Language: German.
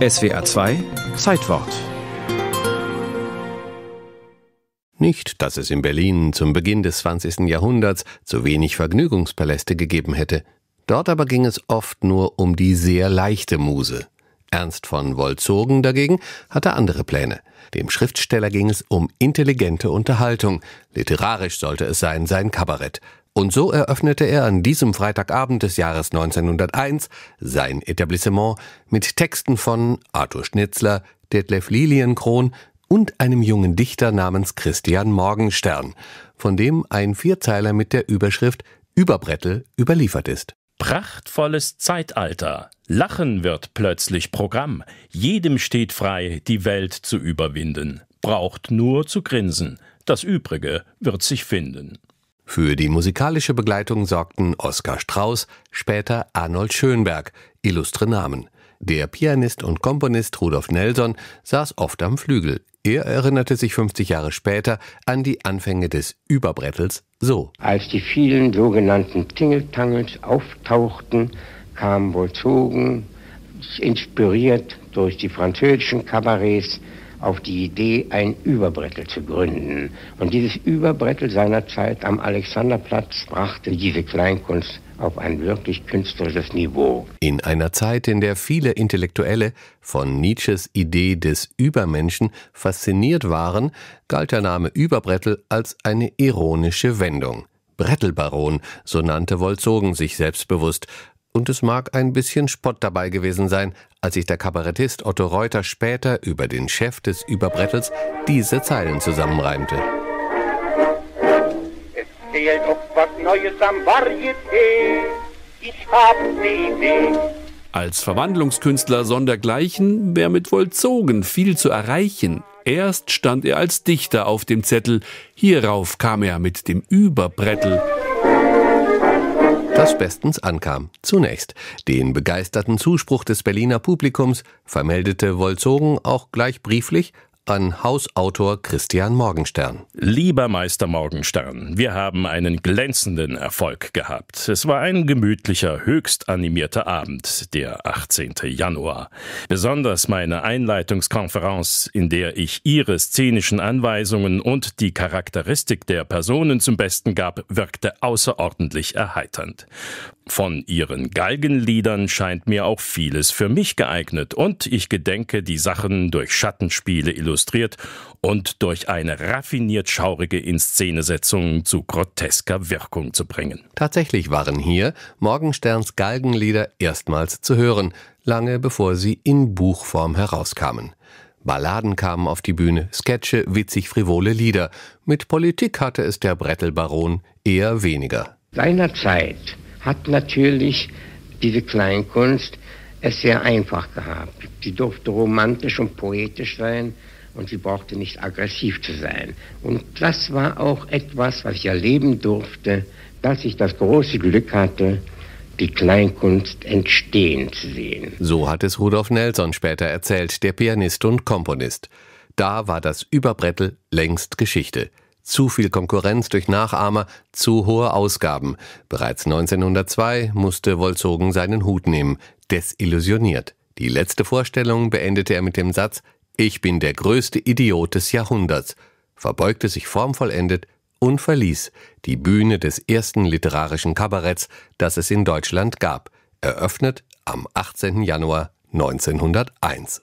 SWA 2 Zeitwort. Nicht, dass es in Berlin zum Beginn des 20. Jahrhunderts zu wenig Vergnügungspaläste gegeben hätte. Dort aber ging es oft nur um die sehr leichte Muse. Ernst von Wolzogen dagegen hatte andere Pläne. Dem Schriftsteller ging es um intelligente Unterhaltung. Literarisch sollte es sein, sein Kabarett. Und so eröffnete er an diesem Freitagabend des Jahres 1901 sein Etablissement mit Texten von Arthur Schnitzler, Detlef Lilienkron und einem jungen Dichter namens Christian Morgenstern, von dem ein Vierzeiler mit der Überschrift Überbrettel überliefert ist. Prachtvolles Zeitalter. Lachen wird plötzlich Programm. Jedem steht frei, die Welt zu überwinden. Braucht nur zu grinsen. Das Übrige wird sich finden. Für die musikalische Begleitung sorgten Oskar Strauß, später Arnold Schönberg, illustre Namen. Der Pianist und Komponist Rudolf Nelson saß oft am Flügel. Er erinnerte sich 50 Jahre später an die Anfänge des Überbrettels so. Als die vielen sogenannten Tingeltangels auftauchten, kamen vollzogen, inspiriert durch die französischen Kabarets, auf die Idee, ein Überbrettel zu gründen. Und dieses Überbrettel seinerzeit am Alexanderplatz brachte diese Kleinkunst auf ein wirklich künstlerisches Niveau. In einer Zeit, in der viele Intellektuelle von Nietzsches Idee des Übermenschen fasziniert waren, galt der Name Überbrettel als eine ironische Wendung. Brettelbaron, so nannte Wolzogen sich selbstbewusst, und es mag ein bisschen Spott dabei gewesen sein, als sich der Kabarettist Otto Reuter später über den Chef des Überbrettels diese Zeilen zusammenreimte. Es fehlt oft was Neues am Varieté, ich hab ne Idee. Als Verwandlungskünstler sondergleichen wäre mit vollzogen viel zu erreichen. Erst stand er als Dichter auf dem Zettel, hierauf kam er mit dem Überbrettel das bestens ankam. Zunächst den begeisterten Zuspruch des Berliner Publikums vermeldete Wolzogen auch gleich brieflich an Hausautor Christian Morgenstern. Lieber Meister Morgenstern, wir haben einen glänzenden Erfolg gehabt. Es war ein gemütlicher, höchst animierter Abend, der 18. Januar. Besonders meine Einleitungskonferenz, in der ich Ihre szenischen Anweisungen und die Charakteristik der Personen zum Besten gab, wirkte außerordentlich erheiternd. Von Ihren Galgenliedern scheint mir auch vieles für mich geeignet und ich gedenke, die Sachen durch Schattenspiele illustrieren illustriert und durch eine raffiniert schaurige Inszenesetzung zu grotesker Wirkung zu bringen. Tatsächlich waren hier Morgensterns Galgenlieder erstmals zu hören, lange bevor sie in Buchform herauskamen. Balladen kamen auf die Bühne, Sketche, witzig frivole Lieder. Mit Politik hatte es der Brettelbaron eher weniger. Seinerzeit hat natürlich diese Kleinkunst es sehr einfach gehabt. Sie durfte romantisch und poetisch sein, und sie brauchte nicht aggressiv zu sein. Und das war auch etwas, was ich erleben durfte, dass ich das große Glück hatte, die Kleinkunst entstehen zu sehen. So hat es Rudolf Nelson später erzählt, der Pianist und Komponist. Da war das Überbrettel längst Geschichte. Zu viel Konkurrenz durch Nachahmer, zu hohe Ausgaben. Bereits 1902 musste Wolzogen seinen Hut nehmen, desillusioniert. Die letzte Vorstellung beendete er mit dem Satz, ich bin der größte Idiot des Jahrhunderts, verbeugte sich formvollendet und verließ die Bühne des ersten literarischen Kabaretts, das es in Deutschland gab, eröffnet am 18. Januar 1901.